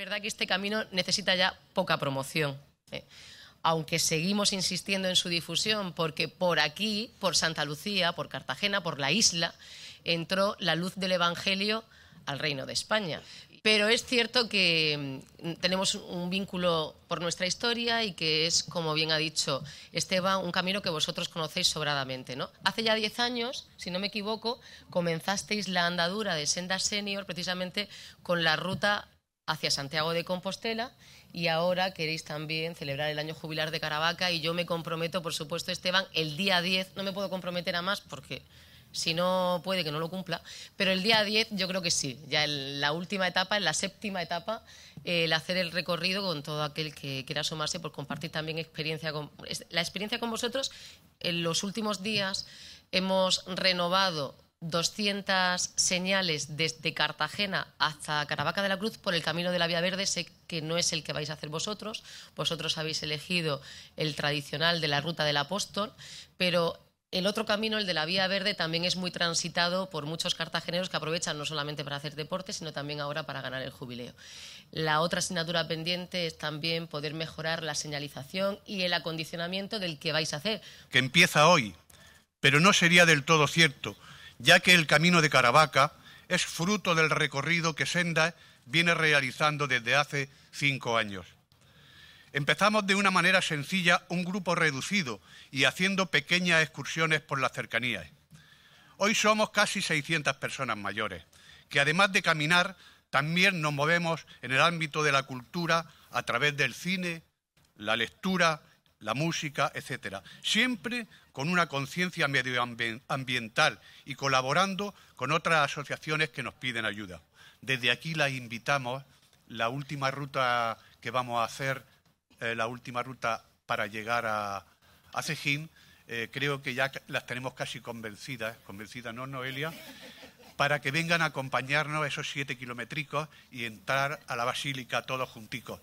verdad que este camino necesita ya poca promoción. ¿eh? aunque seguimos insistiendo en su difusión, porque por aquí, por Santa Lucía, por Cartagena, por la isla, entró la luz del Evangelio al reino de España. Pero es cierto que mm, tenemos un vínculo por nuestra historia y que es, como bien ha dicho Esteban, un camino que vosotros conocéis sobradamente. ¿no? Hace ya diez años, si no me equivoco, comenzasteis la andadura de Senda Senior precisamente con la ruta hacia Santiago de Compostela y ahora queréis también celebrar el año jubilar de Caravaca y yo me comprometo, por supuesto, Esteban, el día 10, no me puedo comprometer a más porque si no puede que no lo cumpla, pero el día 10 yo creo que sí, ya en la última etapa, en la séptima etapa, el hacer el recorrido con todo aquel que quiera sumarse por compartir también experiencia con, la experiencia con vosotros. En los últimos días hemos renovado 200 señales desde Cartagena hasta Caravaca de la Cruz por el camino de la Vía Verde. Sé que no es el que vais a hacer vosotros. Vosotros habéis elegido el tradicional de la Ruta del Apóstol, pero el otro camino, el de la Vía Verde, también es muy transitado por muchos cartageneros que aprovechan no solamente para hacer deporte, sino también ahora para ganar el jubileo. La otra asignatura pendiente es también poder mejorar la señalización y el acondicionamiento del que vais a hacer. Que empieza hoy, pero no sería del todo cierto ya que el camino de Caravaca es fruto del recorrido que Senda viene realizando desde hace cinco años. Empezamos de una manera sencilla un grupo reducido y haciendo pequeñas excursiones por las cercanías. Hoy somos casi 600 personas mayores, que además de caminar, también nos movemos en el ámbito de la cultura a través del cine, la lectura, la música, etcétera, siempre con una conciencia medioambiental y colaborando con otras asociaciones que nos piden ayuda. Desde aquí las invitamos, la última ruta que vamos a hacer, eh, la última ruta para llegar a, Cejín, eh, creo que ya las tenemos casi convencidas, convencidas no, Noelia, para que vengan a acompañarnos esos siete kilométricos y entrar a la basílica todos junticos.